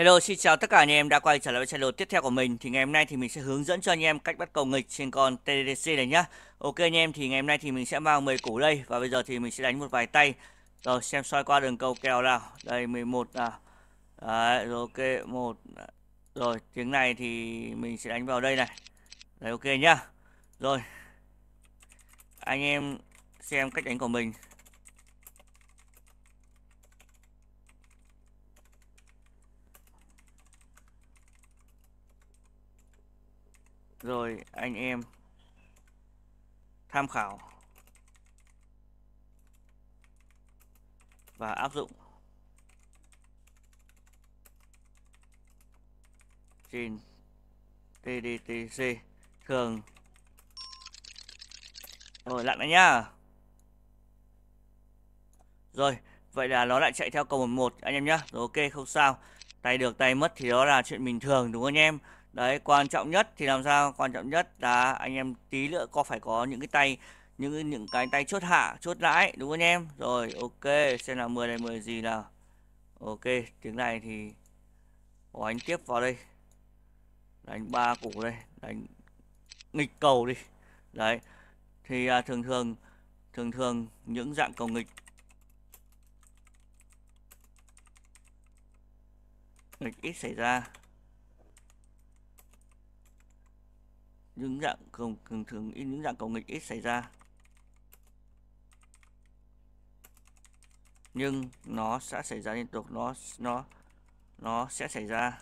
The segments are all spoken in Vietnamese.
Hello, xin chào tất cả anh em đã quay trở lại với channel tiếp theo của mình Thì ngày hôm nay thì mình sẽ hướng dẫn cho anh em cách bắt cầu nghịch trên con TDC này nhá Ok anh em thì ngày hôm nay thì mình sẽ mang 10 củ đây Và bây giờ thì mình sẽ đánh một vài tay Rồi xem soi qua đường cầu kèo nào Đây 11 à, Đấy rồi ok 1 Rồi tiếng này thì mình sẽ đánh vào đây này Đấy ok nhá Rồi Anh em xem cách đánh của mình rồi anh em tham khảo và áp dụng trên TDTC thường rồi lặn đấy nhá rồi vậy là nó lại chạy theo cầu một anh em nhá rồi ok không sao tay được tay mất thì đó là chuyện bình thường đúng không anh em đấy quan trọng nhất thì làm sao quan trọng nhất là anh em tí nữa có phải có những cái tay những những cái tay chốt hạ chốt lãi đúng không anh em rồi ok xem là 10 này 10 gì nào ok tiếng này thì có đánh tiếp vào đây đánh ba củ đây đánh nghịch cầu đi đấy thì à, thường thường thường thường những dạng cầu nghịch nghịch ít xảy ra những dạng thường thường thường những dạng cầu nghịch ít xảy ra nhưng nó sẽ xảy ra liên tục nó nó nó sẽ xảy ra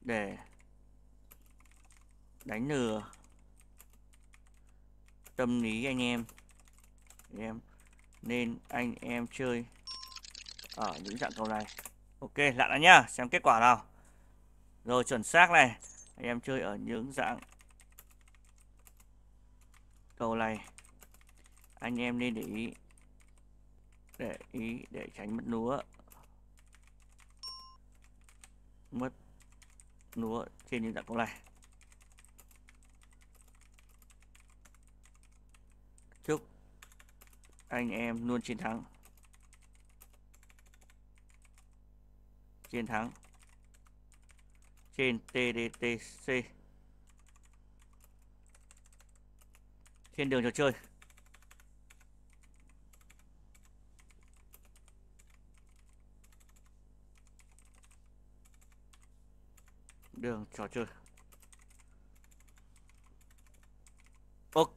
để đánh lừa tâm lý anh em anh em nên anh em chơi ở những dạng cầu này ok lạ đã nhá xem kết quả nào rồi chuẩn xác này. Anh em chơi ở những dạng cầu này. Anh em nên để ý. Để ý để tránh mất lúa. Mất lúa trên những dạng cầu này. Chúc anh em luôn chiến thắng. Chiến thắng trên TDTC trên đường trò chơi đường trò chơi ok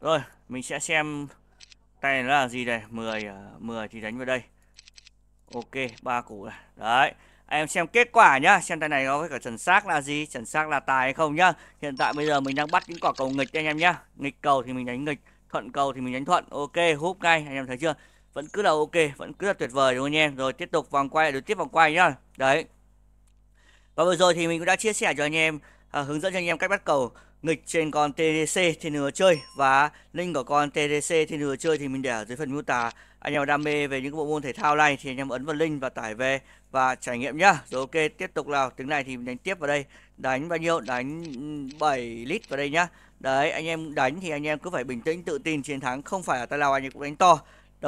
rồi mình sẽ xem tay nó là gì đây 10 10 à, thì đánh vào đây ok ba củ này đấy em xem kết quả nhá xem tay này nó có cả trần xác là gì chuẩn xác là tài hay không nhá hiện tại bây giờ mình đang bắt những quả cầu nghịch anh em nhá nghịch cầu thì mình đánh nghịch thuận cầu thì mình đánh thuận ok húp ngay anh em thấy chưa vẫn cứ là ok vẫn cứ là tuyệt vời đúng không anh em rồi tiếp tục vòng quay được tiếp vòng quay nhá đấy và vừa rồi thì mình cũng đã chia sẻ cho anh em à, hướng dẫn cho anh em cách bắt cầu nghịch trên con TDC thiên Nửa chơi và link của con TDC thiên Nửa chơi thì mình để ở dưới phần mô tả anh em đam mê về những bộ môn thể thao này thì anh em ấn vào link và tải về và trải nghiệm nhá rồi ok tiếp tục là tiếng này thì mình đánh tiếp vào đây đánh bao nhiêu đánh 7 lít vào đây nhá đấy anh em đánh thì anh em cứ phải bình tĩnh tự tin chiến thắng không phải là tay nào anh em cũng đánh to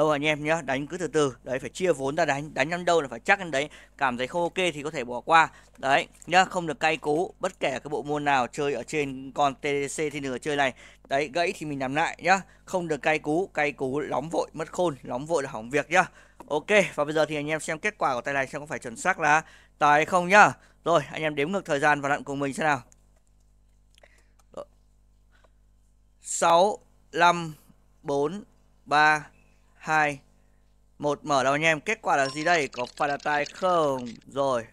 đâu anh em nhá đánh cứ từ từ đấy phải chia vốn ra đánh đánh năm đâu là phải chắc đến đấy cảm thấy không ok thì có thể bỏ qua đấy nhá không được cay cú bất kể cái bộ môn nào chơi ở trên con TDC thì nửa chơi này đấy gãy thì mình làm lại nhá không được cay cú cay cú lóng vội mất khôn lóng vội là hỏng việc nhá ok và bây giờ thì anh em xem kết quả của tay này xem có phải chuẩn xác là tài không nhá rồi anh em đếm ngược thời gian và lặn cùng mình xem nào sáu năm bốn ba 2 1 mở đầu anh em kết quả là gì đây có phải là tài không rồi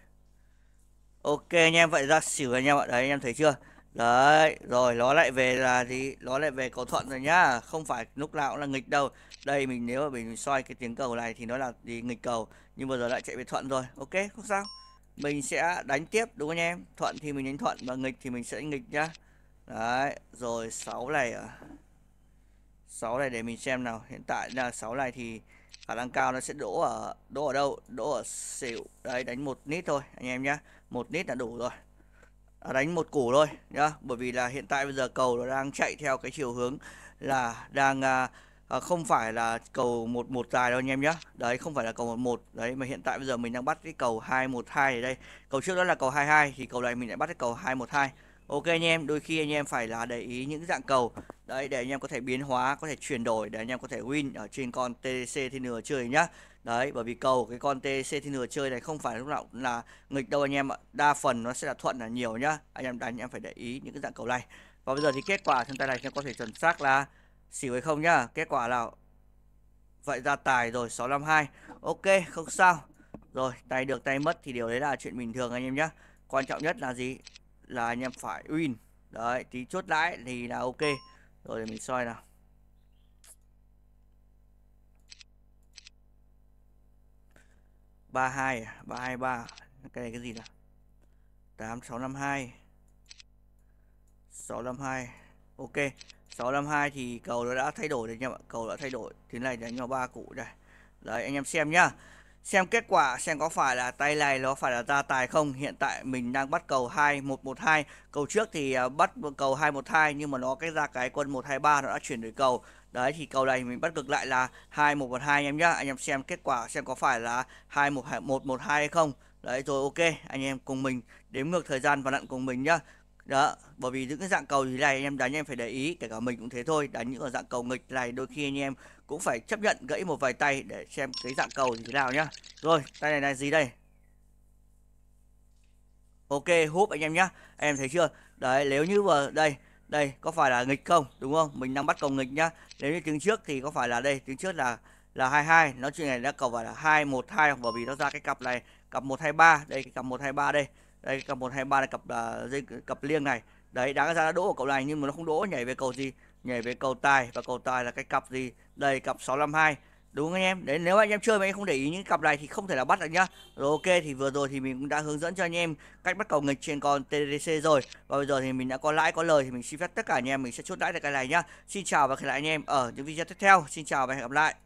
ok anh em vậy ra xỉu anh em ạ đấy anh em thấy chưa đấy rồi nó lại về là gì nó lại về cầu thuận rồi nhá không phải lúc nào cũng là nghịch đâu đây mình nếu mà mình soi cái tiếng cầu này thì nó là gì nghịch cầu nhưng vừa giờ lại chạy về thuận rồi ok không sao mình sẽ đánh tiếp đúng không anh em thuận thì mình đánh thuận và nghịch thì mình sẽ nghịch nhá đấy rồi 6 này à 6 này để mình xem nào hiện tại là 6 này thì khả năng cao nó sẽ đổ ở đổ ở đâu đổ ở xỉu đấy đánh một nít thôi anh em nhé một nít là đủ rồi à, đánh một củ thôi nhá bởi vì là hiện tại bây giờ cầu nó đang chạy theo cái chiều hướng là đang à, à, không phải là cầu một một dài đâu anh em nhé đấy không phải là cầu một một đấy mà hiện tại bây giờ mình đang bắt cái cầu hai một hai ở đây cầu trước đó là cầu hai hai thì cầu này mình lại bắt cái cầu hai một hai ok anh em đôi khi anh em phải là để ý những dạng cầu đấy để anh em có thể biến hóa có thể chuyển đổi để anh em có thể win ở trên con TDC thì nửa chơi nhá đấy bởi vì cầu cái con TDC thì nửa chơi này không phải lúc nào là nghịch đâu anh em ạ đa phần nó sẽ là thuận là nhiều nhá anh em đánh anh em phải để ý những cái dạng cầu này và bây giờ thì kết quả trong tay này anh em có thể chuẩn xác là xỉu hay không nhá kết quả là vậy ra tài rồi 652 ok không sao rồi tay được tay mất thì điều đấy là chuyện bình thường anh em nhá. quan trọng nhất là gì là anh em phải win đấy tí chốt lãi thì là ok rồi mình soi nào ba hai à? ba hai ba cái này cái gì nào tám sáu năm hai sáu năm hai ok sáu năm hai thì cầu nó đã thay đổi rồi nha em ạ cầu đã thay đổi thế này đánh vào ba cụ đây đấy anh em xem nhá xem kết quả xem có phải là tay này nó phải là ra tài không hiện tại mình đang bắt cầu 2112 cầu trước thì à, bắt cầu 212 nhưng mà nó cái ra cái quân 123 nó đã chuyển đổi cầu đấy thì cầu này mình bắt cực lại là 2112 anh em nhá anh em xem kết quả xem có phải là 21112 hay không đấy rồi ok anh em cùng mình đếm ngược thời gian và lặn cùng mình nhá đó bởi vì những cái dạng cầu như này anh em đánh em phải để ý kể cả mình cũng thế thôi đánh những ở dạng cầu nghịch này đôi khi anh em cũng phải chấp nhận gãy một vài tay để xem cái dạng cầu như thế nào nhá rồi tay này là gì đây ok húp anh em nhá em thấy chưa đấy nếu như vừa đây đây có phải là nghịch không đúng không mình đang bắt cầu nghịch nhá nếu như tiếng trước thì có phải là đây tiếng trước là là 22 nó chuyện này đã cầu phải là 212 bởi vì nó ra cái cặp này cặp 123 đây cái cặp 123 đây đây cặp một hai ba là cặp là dây cặp liêng này đấy đáng ra nó đỗ ở cậu này nhưng mà nó không đỗ nhảy về cầu gì nhảy về cầu tài và cầu tài là cái cặp gì đây cặp 652 đúng anh em đấy nếu anh em chơi mà anh không để ý những cặp này thì không thể là bắt được nhá rồi ok thì vừa rồi thì mình cũng đã hướng dẫn cho anh em cách bắt cầu nghịch trên con TDC rồi và bây giờ thì mình đã có lãi có lời thì mình xin phép tất cả anh em mình sẽ chốt lãi tại cái này nhá xin chào và hẹn lại anh em ở những video tiếp theo xin chào và hẹn gặp lại